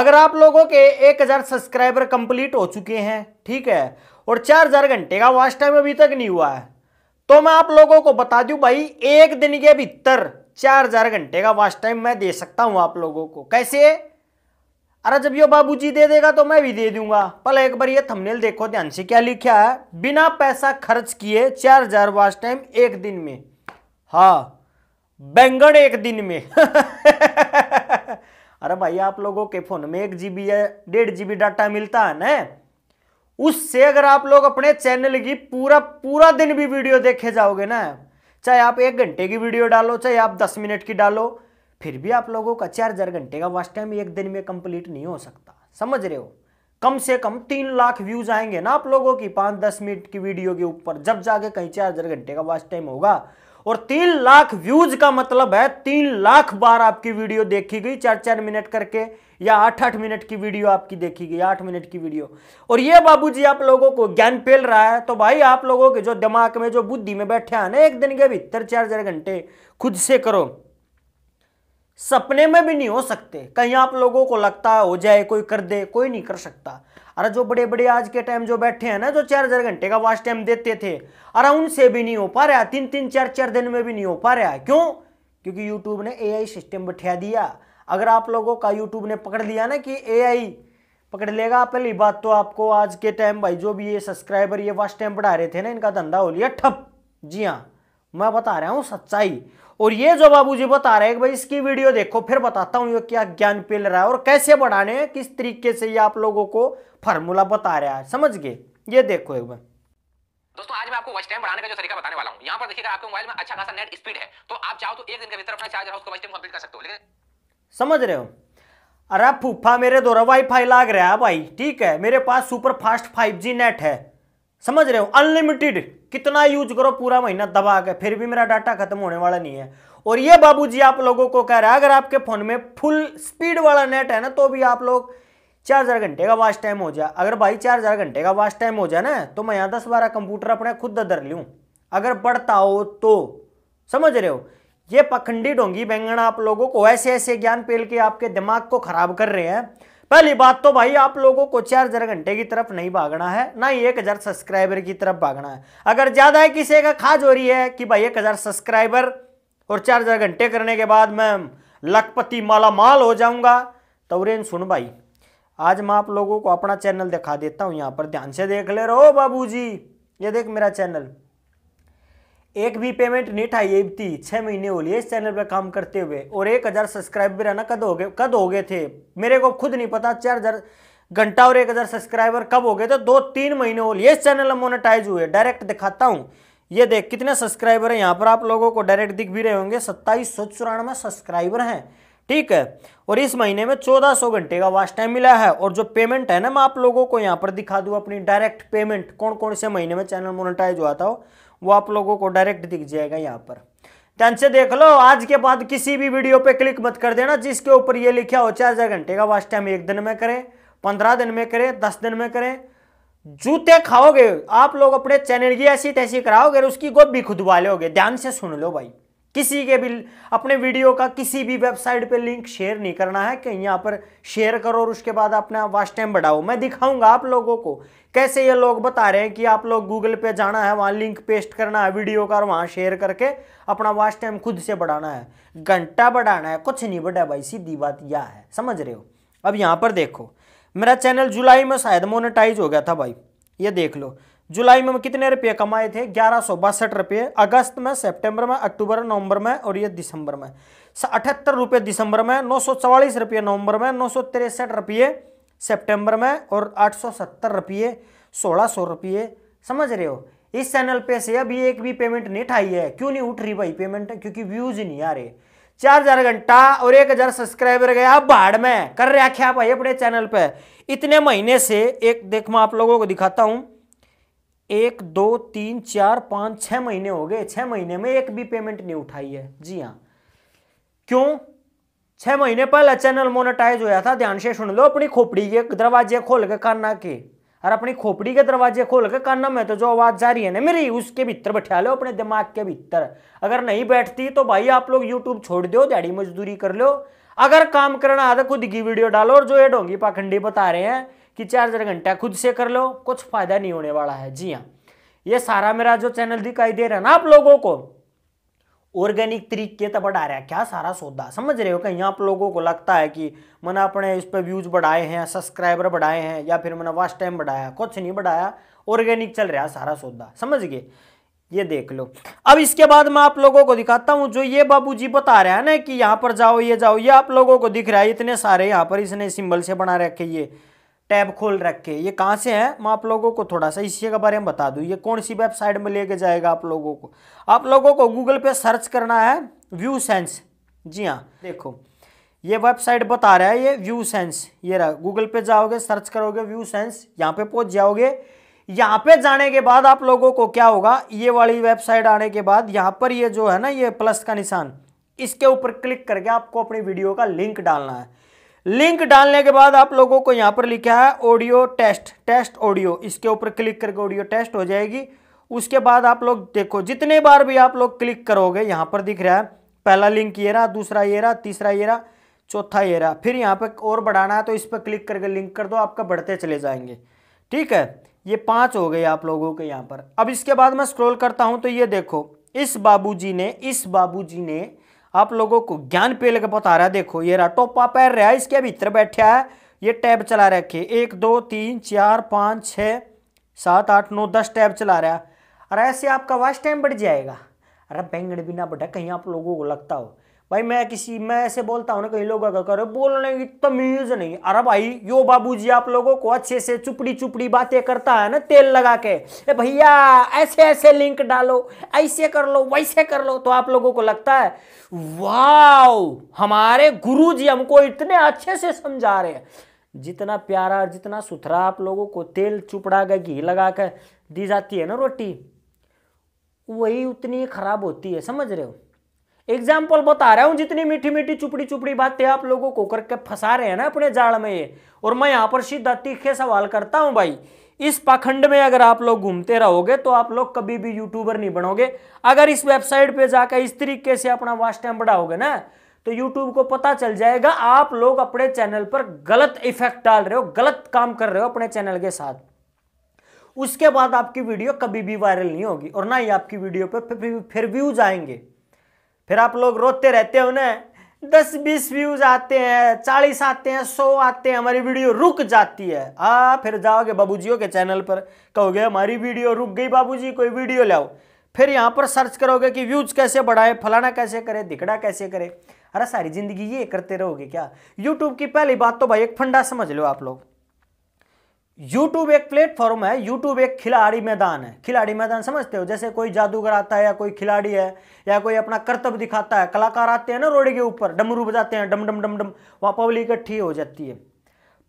अगर आप लोगों के 1000 सब्सक्राइबर कंप्लीट हो चुके हैं ठीक है और 4000 घंटे का वॉच टाइम अभी तक नहीं हुआ है तो मैं आप लोगों को बता दूं भाई एक दिन के भीतर 4000 घंटे का वॉच टाइम मैं दे सकता हूं आप लोगों को कैसे अरे जब ये बाबू दे देगा तो मैं भी दे दूंगा पर एक बार ये थमनेल देखो ध्यान से क्या लिखा है बिना पैसा खर्च किए हजार वॉच टाइम एक दिन में हा बैंगन एक दिन में अरे भाई आप लोगों के फ़ोन में एक जीबी या डेढ़ जीबी डाटा मिलता है ना उससे अगर आप लोग अपने चैनल की पूरा पूरा दिन भी वीडियो देखे जाओगे ना चाहे आप एक घंटे की वीडियो डालो चाहे आप दस मिनट की डालो फिर भी आप लोगों का चार हजार घंटे का वास्ट टाइम एक दिन में कंप्लीट नहीं हो सकता समझ रहे हो कम से कम तीन लाख व्यूज आएंगे ना आप लोगों की पांच दस मिनट की वीडियो के ऊपर जब जाके कहीं चार हजार घंटे का वाच टाइम होगा और तीन लाख व्यूज का मतलब है तीन लाख बार आपकी वीडियो देखी गई चार चार मिनट करके या आठ आठ मिनट की वीडियो आपकी देखी गई आठ मिनट की वीडियो और ये बाबूजी आप लोगों को ज्ञान फैल रहा है तो भाई आप लोगों के जो दिमाग में जो बुद्धि में बैठे हैं ना एक दिन के भीतर चार चार घंटे खुद से करो सपने में भी नहीं हो सकते कहीं आप लोगों को लगता है हो जाए कोई कर दे कोई नहीं कर सकता अरे जो बड़े बड़े आज के टाइम जो बैठे हैं ना जो चार चार घंटे का वास्ट टाइम देते थे अरे उनसे भी नहीं हो पा रहा तीन तीन चार चार दिन में भी नहीं हो पा रहा क्यों क्योंकि यूट्यूब ने ए सिस्टम बैठा दिया अगर आप लोगों का यूट्यूब ने पकड़ लिया ना कि ए पकड़ लेगा पहली बात तो आपको आज के टाइम भाई जो भी ये सब्सक्राइबर ये वास्ट टाइम बढ़ा रहे थे ना इनका धंधा हो लिया ठप जी हाँ मैं बता रहा हूँ सच्चाई और ये जो बाबूजी बता रहे हैं कि भाई इसकी वीडियो देखो फिर बताता हूँ ये क्या ज्ञान पिल रहा है और कैसे बढ़ाने हैं किस तरीके से ये आप लोगों को फार्मूला बता रहा है समझ गए ये देखो एक बार दोस्तों आज मैं आपको वॉच टाइम बढ़ाने का जो तरीका बताने वाला हूँ यहाँ पर देखिएगा आपके मोबाइल में अच्छा खासा नेट स्पीड है तो आप चाहो तो एक दिन के भीतर अपना चार्जर उसको वॉच टाइम कंप्लीट कर सकते हो लेकिन समझ रहे हो अरे फूफा मेरे द्वारा वाईफाई लाग रहा है भाई ठीक है मेरे पास सुपर फास्ट 5G नेट है समझ रहे हो अनलिमिटेड कितना यूज करो पूरा महीना दबा के फिर भी मेरा डाटा खत्म होने वाला नहीं है और ये बाबूजी आप लोगों को कह रहा है अगर आपके फोन में फुल स्पीड वाला नेट है ना तो भी आप लोग चार हजार घंटे का वास्ट टाइम हो जाए अगर भाई चार हजार घंटे का वास्ट टाइम हो जाए ना तो मैं यहाँ दस बारह कंप्यूटर अपने खुद दर लू अगर पढ़ता हो तो समझ रहे हो ये पखंडी ढोंगी बैंगन आप लोगों को ऐसे ऐसे ज्ञान पेल के आपके दिमाग को खराब कर रहे हैं पहली बात तो भाई आप लोगों को चार हजार घंटे की तरफ नहीं भागना है ना ही एक हजार सब्सक्राइबर की तरफ भागना है अगर ज्यादा है किसी का खाज हो रही है कि भाई एक हजार सब्सक्राइबर और चार हजार घंटे करने के बाद मैं लखपति माला माल हो जाऊंगा तवरेन तो सुन भाई आज मैं आप लोगों को अपना चैनल दिखा देता हूँ यहाँ पर ध्यान से देख ले रहे हो बाबू ये देख मेरा चैनल एक भी पेमेंट नहीं ठाई थी छः महीने हो लिए इस चैनल पर काम करते हुए और एक हज़ार सब्सक्राइबर है ना कद हो गए कद हो गए थे मेरे को खुद नहीं पता चार हज़ार घंटा और एक हज़ार सब्सक्राइबर कब हो गए थे दो तीन महीने हो लिए इस चैनल मोनेटाइज हुए डायरेक्ट दिखाता हूँ ये देख कितने सब्सक्राइबर हैं यहाँ पर आप लोगों को डायरेक्ट दिख भी रहे होंगे सत्ताईस सौ चौरानवे सब्सक्राइबर हैं ठीक है और इस महीने में 1400 घंटे का वास्ट टाइम मिला है और जो पेमेंट है ना मैं आप लोगों को यहाँ पर दिखा दूँ अपनी डायरेक्ट पेमेंट कौन कौन से महीने में चैनल मोनिटाइज हुआ था वो आप लोगों को डायरेक्ट दिख जाएगा यहाँ पर ध्यान से देख लो आज के बाद किसी भी वीडियो पे क्लिक मत कर देना जिसके ऊपर ये लिखा हो चार हजार घंटे का वास्ट टाइम एक दिन में करें पंद्रह दिन में करें दस दिन में करें जूते खाओगे आप लोग अपने चैनल की ऐसी तैसी कराओगे उसकी गोभी खुदवा लोगे ध्यान से सुन लो भाई किसी के भी अपने वीडियो का किसी भी वेबसाइट पे लिंक शेयर नहीं करना है कहीं यहाँ पर शेयर करो और उसके बाद अपना वाच टाइम बढ़ाओ मैं दिखाऊंगा आप लोगों को कैसे ये लोग बता रहे हैं कि आप लोग गूगल पे जाना है वहाँ लिंक पेस्ट करना है वीडियो का और वहाँ शेयर करके अपना वाच टाइम खुद से बढ़ाना है घंटा बढ़ाना है कुछ नहीं बढ़ा भाई सीधी बात यह है समझ रहे हो अब यहाँ पर देखो मेरा चैनल जुलाई में शायद मोनेटाइज हो गया था भाई ये देख लो जुलाई में कितने रुपये कमाए थे ग्यारह सौ बासठ रुपये अगस्त में सितंबर में अक्टूबर नवंबर में और ये दिसंबर में अठहत्तर रुपये दिसंबर में नौ सौ चवालीस रुपये नवंबर में नौ सौ तिरसठ रुपये सेप्टेम्बर में और आठ सौ सत्तर रुपये सोलह सौ रुपये समझ रहे हो इस चैनल पे से अभी एक भी पेमेंट नहीं उठाई है क्यों नहीं उठ रही भाई पेमेंट क्योंकि व्यूज नहीं आ रहे चार हजार घंटा और एक हजार सब्सक्राइबर गए आप बाढ़ में कर रहे क्या भाई अपने चैनल पे इतने महीने से एक देख मैं आप लोगों को दिखाता हूँ एक दो तीन चार पाँच छः महीने हो गए छः महीने में एक भी पेमेंट नहीं उठाई है जी हाँ क्यों छः महीने पहले चैनल मोनेटाइज होया था ध्यान से सुन लो अपनी खोपड़ी के दरवाजे खोल के कान्ना के और अपनी खोपड़ी के दरवाजे खोल के कान्ना में तो जो आवाज़ जा रही है ना मेरी उसके भीतर बैठा लो अपने दिमाग के भीतर अगर नहीं बैठती तो भाई आप लोग यूट्यूब छोड़ दो दिहाड़ी मजदूरी कर लो अगर काम करना आता तो खुद की वीडियो डालो और जो ये ढोंगी पाखंडी बता रहे हैं कि चार्जर घंटा खुद से कर लो कुछ फ़ायदा नहीं होने वाला है जी हाँ ये सारा मेरा जो चैनल दिखाई दे रहा है ना आप लोगों को ऑर्गेनिक तरीके तो बढ़ा रहा है क्या सारा सौदा समझ रहे हो कहीं आप लोगों को लगता है कि मैंने अपने इस पर व्यूज बढ़ाए हैं सब्सक्राइबर बढ़ाए हैं या फिर मैंने वास्ट टाइम बढ़ाया कुछ नहीं बढ़ाया ऑर्गेनिक चल रहा है सारा सौदा समझ गए ये देख लो अब इसके बाद मैं आप लोगों को दिखाता हूँ जो ये बाबूजी बता रहे हैं ना कि यहाँ पर जाओ ये जाओ ये आप लोगों को दिख रहा है इतने सारे यहाँ पर इसने सिंबल से बना रखे ये टैब खोल रखे ये कहाँ से है मैं आप लोगों को थोड़ा सा इसी के बारे में बता दूँ ये कौन सी वेबसाइट में लेके जाएगा आप लोगों को आप लोगों को गूगल पे सर्च करना है व्यू सेंस जी हाँ देखो ये वेबसाइट बता रहा है ये व्यू सेंस ये रहा गूगल पे जाओगे सर्च करोगे व्यू सेंस यहाँ पे पहुँच जाओगे यहाँ पे जाने के बाद आप लोगों को क्या होगा ये वाली वेबसाइट आने के बाद यहाँ पर ये जो है ना ये प्लस का निशान इसके ऊपर क्लिक करके आपको अपनी वीडियो का लिंक डालना है लिंक डालने के बाद आप लोगों को यहाँ पर लिखा है ऑडियो टेस्ट टेस्ट ऑडियो इसके ऊपर क्लिक करके ऑडियो टेस्ट हो जाएगी उसके बाद आप लोग देखो जितने बार भी आप लोग क्लिक करोगे यहाँ पर दिख रहा है पहला लिंक ये रहा दूसरा ये रहा तीसरा ये रहा चौथा ये रहा फिर यहाँ पर और बढ़ाना है तो इस पर क्लिक करके लिंक कर दो आपका बढ़ते चले जाएंगे ठीक है ये पाँच हो गए आप लोगों के यहाँ पर अब इसके बाद मैं स्क्रोल करता हूँ तो ये देखो इस बाबू ने इस बाबू ने आप लोगों को ज्ञान पेल के बता रहा है देखो ये रहा टोपा पैर रहा है इसके भीतर बैठा है ये टैब चला रखे एक दो तीन चार पाँच छः सात आठ नौ दस टैब चला रहा है और ऐसे आपका वाच टाइम बढ़ जाएगा अरे बैंगड़ बिना बढ़ा कहीं आप लोगों को लगता हो भाई मैं किसी मैं ऐसे बोलता हूँ ना कहीं लोग अगर करो बोलने की तमीज नहीं अरे भाई यो बाबूजी आप लोगों को अच्छे से चुपड़ी चुपड़ी बातें करता है ना तेल लगा के ए भैया ऐसे ऐसे लिंक डालो ऐसे कर लो वैसे कर लो तो आप लोगों को लगता है वाह हमारे गुरु जी हमको इतने अच्छे से समझा रहे हैं जितना प्यारा जितना सुथरा आप लोगों को तेल चुपड़ा के घी लगा कर दी जाती है ना रोटी वही उतनी खराब होती है समझ रहे हो एग्जाम्पल बता रहा हूं जितनी मीठी मीठी चुपड़ी चुपड़ी बातें आप लोगों को करके फंसा रहे हैं ना अपने जाल में ये और मैं यहां पर सीधा तीखे सवाल करता हूं भाई इस पाखंड में अगर आप लोग घूमते रहोगे तो आप लोग कभी भी यूट्यूबर नहीं बनोगे अगर इस वेबसाइट पे जाकर इस तरीके से अपना वास्ट टाइम बढ़ाओगे ना तो यूट्यूब को पता चल जाएगा आप लोग अपने चैनल पर गलत इफेक्ट डाल रहे हो गलत काम कर रहे हो अपने चैनल के साथ उसके बाद आपकी वीडियो कभी भी वायरल नहीं होगी और ना ही आपकी वीडियो पर फिर व्यूज आएंगे फिर आप लोग रोते रहते हो ना दस बीस व्यूज आते हैं चालीस आते हैं सौ आते हैं हमारी वीडियो रुक जाती है आ फिर जाओगे बाबूजियों के चैनल पर कहोगे हमारी वीडियो रुक गई बाबूजी कोई वीडियो लाओ फिर यहाँ पर सर्च करोगे कि व्यूज कैसे बढ़ाए फलाना कैसे करे दिखड़ा कैसे करे अरे सारी जिंदगी ये करते रहोगे क्या यूट्यूब की पहली बात तो भाई एक फंडा समझ लो आप लोग यूट्यूब एक प्लेटफॉर्म है यूट्यूब एक खिलाड़ी मैदान है खिलाड़ी मैदान समझते हो जैसे कोई जादूगर आता है या कोई खिलाड़ी है या कोई अपना कर्तव्य दिखाता है कलाकार आते हैं ना रोड के ऊपर डमरू बजाते हैं डम डम डम डम वहाँ पब्लिक इकट्ठी हो जाती है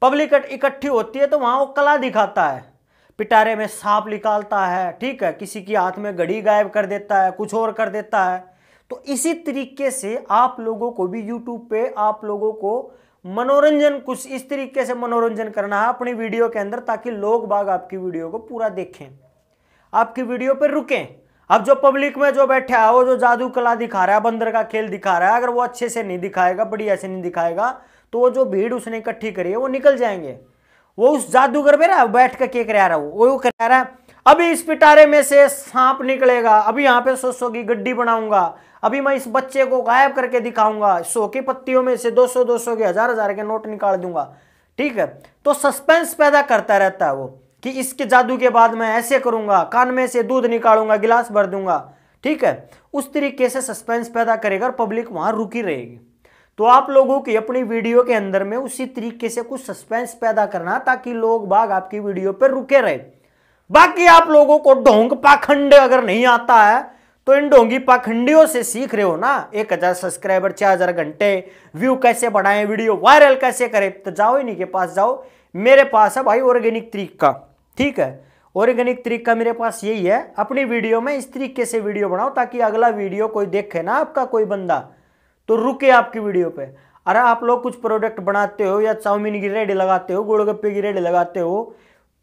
पब्लिक इकट्ठी होती है तो वहाँ वो कला दिखाता है पिटारे में सांप निकालता है ठीक है किसी की हाथ में घड़ी गायब कर देता है कुछ और कर देता है तो इसी तरीके से आप लोगों को भी यूट्यूब पे आप लोगों को मनोरंजन कुछ इस तरीके से मनोरंजन करना है अपनी वीडियो के अंदर ताकि लोग बाग आपकी वीडियो को पूरा देखें आपकी वीडियो पर रुकें अब जो पब्लिक में जो बैठा है वो जो जादू कला दिखा रहा है बंदर का खेल दिखा रहा है अगर वो अच्छे से नहीं दिखाएगा बढ़िया से नहीं दिखाएगा तो वो जो भीड़ उसने इकट्ठी करी है वो निकल जाएंगे वो उस जादूगर पर ना बैठ कर के करा रहा है वो वो करा रहा है अभी इस पिटारे में से सांप निकलेगा अभी यहाँ पे सोसो की गड्डी बनाऊंगा अभी मैं इस बच्चे को गायब करके दिखाऊंगा सो की पत्तियों में से 200 200 के हजार हजार के नोट निकाल दूंगा ठीक है तो सस्पेंस पैदा करता रहता है वो कि इसके जादू के बाद मैं ऐसे करूंगा कान में से दूध निकालूंगा गिलास भर दूंगा ठीक है उस तरीके से सस्पेंस पैदा करेगा और पब्लिक वहां रुकी रहेगी तो आप लोगों की अपनी वीडियो के अंदर में उसी तरीके से कुछ सस्पेंस पैदा करना ताकि लोग बाग आपकी वीडियो पर रुके रहे बाकी आप लोगों को ढोंग पाखंड अगर नहीं आता है तो इन ढोंगी पाखंडियों से सीख रहे हो ना एक हज़ार सब्सक्राइबर चार हज़ार घंटे व्यू कैसे बढ़ाएं वीडियो वायरल कैसे करें तो जाओ इन्हीं के पास जाओ मेरे पास है भाई ऑर्गेनिक तरीका ठीक है ऑर्गेनिक तरीका मेरे पास यही है अपनी वीडियो में इस तरीके से वीडियो बनाओ ताकि अगला वीडियो कोई देखे ना आपका कोई बंदा तो रुके आपकी वीडियो पे अरे आप लोग कुछ प्रोडक्ट बनाते हो या चाउमीन की रेडी लगाते हो गोलगप्पे की रेडी लगाते हो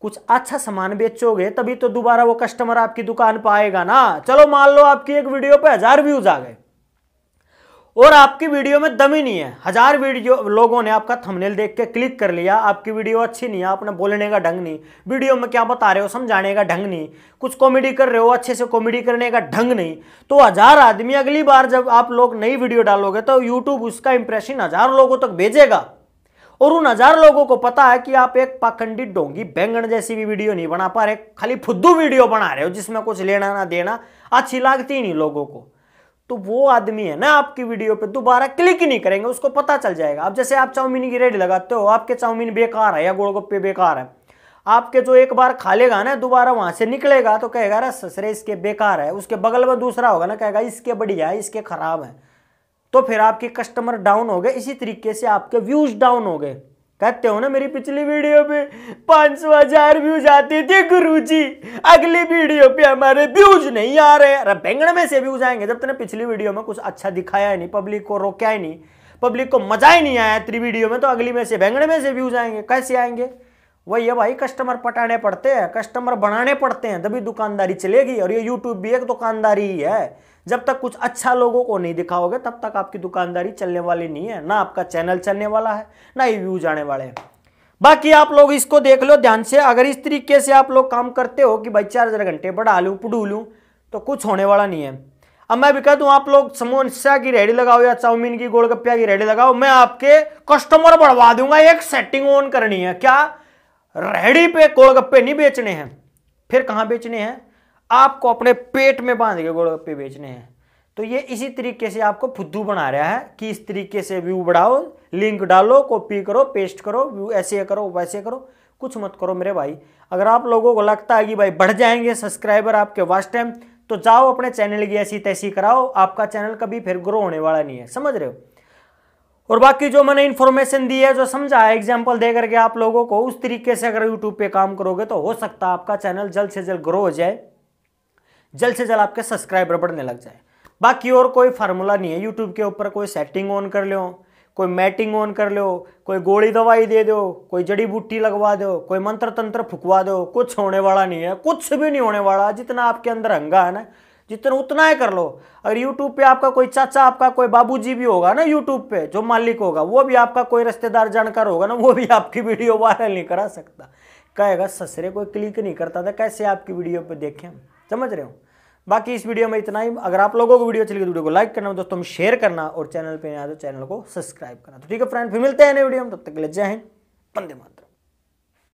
कुछ अच्छा सामान बेचोगे तभी तो दोबारा वो कस्टमर आपकी दुकान पर आएगा ना चलो मान लो आपकी एक वीडियो पे हजार व्यूज आ गए और आपकी वीडियो में दम ही नहीं है हजार वीडियो लोगों ने आपका थंबनेल देख के क्लिक कर लिया आपकी वीडियो अच्छी नहीं है आपने बोलने का ढंग नहीं वीडियो में क्या बता रहे हो समझाने का ढंग नहीं कुछ कॉमेडी कर रहे हो अच्छे से कॉमेडी करने का ढंग नहीं तो हजार आदमी अगली बार जब आप लोग नई वीडियो डालोगे तो यूट्यूब उसका इंप्रेशन हजार लोगों तक भेजेगा और उन हजार लोगों को पता है कि आप एक पाखंडी डोंगी बैंगन जैसी भी वीडियो नहीं बना पा रहे खाली फुद्दू वीडियो बना रहे हो जिसमें कुछ लेना ना देना अच्छी लागती ही नहीं लोगों को तो वो आदमी है ना आपकी वीडियो पे दोबारा क्लिक ही नहीं करेंगे उसको पता चल जाएगा अब जैसे आप चाउमीन की रेट लगाते हो आपके चाउमीन बेकार है या गोलगप्पे बेकार है आपके जो एक बार खा लेगा ना दोबारा वहां से निकलेगा तो कहेगा ना ससरे इसके बेकार है उसके बगल में दूसरा होगा ना कहेगा इसके बढ़िया है इसके खराब है तो फिर आपके कस्टमर डाउन हो गए इसी तरीके से आपके व्यूज डाउन हो गए कहते हो ना मेरी पिछली वीडियो पे पांच सौ हजार व्यूज आते थे गुरुजी अगली वीडियो पे हमारे व्यूज नहीं आ रहे अरे बैंगण में से व्यूज आएंगे जब तुमने पिछली वीडियो में कुछ अच्छा दिखाया ही नहीं पब्लिक को रोका ही नहीं पब्लिक को मजा ही नहीं आया त्री वीडियो में तो अगली में से बैंगण में से व्यूज आएंगे कैसे आएंगे वही है भाई कस्टमर पटाने पड़ते हैं कस्टमर बनाने पड़ते हैं तभी दुकानदारी चलेगी और ये यूट्यूब भी एक दुकानदारी ही है जब तक कुछ अच्छा लोगों को नहीं दिखाओगे तब तक आपकी दुकानदारी चलने वाली नहीं है ना आपका चैनल चलने वाला है ना ये व्यूज आने वाले हैं बाकी आप लोग इसको देख लो ध्यान से अगर इस तरीके से आप लोग काम करते हो कि भाई चार हज़ार घंटे बढ़ा लूँ पुडू लूँ तो कुछ होने वाला नहीं है अब मैं भी कह दूँ आप लोग समोसा की रेडी लगाओ या चाउमीन की गोलगप्पा की रेडी लगाओ मैं आपके कस्टमर बढ़वा दूंगा एक सेटिंग ऑन करनी है क्या रेडी पे गोलगप्पे नहीं बेचने हैं फिर कहाँ बेचने हैं आपको अपने पेट में बांध के गोलगप्पे बेचने हैं तो ये इसी तरीके से आपको फुद्दू बना रहा है कि इस तरीके से व्यू बढ़ाओ लिंक डालो कॉपी करो पेस्ट करो व्यू ऐसे करो वैसे करो कुछ मत करो मेरे भाई अगर आप लोगों को लगता है कि भाई बढ़ जाएंगे सब्सक्राइबर आपके वास्ट टाइम तो जाओ अपने चैनल की ऐसी तैसी कराओ आपका चैनल कभी फिर ग्रो होने वाला नहीं है समझ रहे हो और बाकी जो मैंने इन्फॉर्मेशन दी है जो समझा है एग्जाम्पल दे करके आप लोगों को उस तरीके से अगर यूट्यूब पे काम करोगे तो हो सकता है आपका चैनल जल्द से जल्द ग्रो हो जाए जल्द से जल्द आपके सब्सक्राइबर बढ़ने लग जाए बाकी और कोई फार्मूला नहीं है यूट्यूब के ऊपर कोई सेटिंग ऑन कर लो कोई मैटिंग ऑन कर लो कोई गोली दवाई दे दो कोई जड़ी बूटी लगवा दो कोई मंत्र तंत्र फुकवा दो कुछ होने वाला नहीं है कुछ भी नहीं होने वाला जितना आपके अंदर हंगा है ना जितना उतना ही कर लो अगर यूट्यूब पे आपका कोई चाचा आपका कोई बाबूजी भी होगा ना यूट्यूब पे जो मालिक होगा वो भी आपका कोई रिश्तेदार जानकार होगा ना वो भी आपकी वीडियो वायरल नहीं करा सकता कहेगा ससरे कोई क्लिक नहीं करता था कैसे आपकी वीडियो पे देखें समझ रहे हो बाकी इस वीडियो में इतना ही अगर आप लोगों को वीडियो अच्छी लगी तो वीडियो को लाइक करना दोस्तों शेयर करना और चैनल पर आए तो चैनल को सब्सक्राइब करना तो ठीक है फ्रेंड फिर मिलते हैं नए वीडियो में तब तक के लिए जय हिंद बंदे मात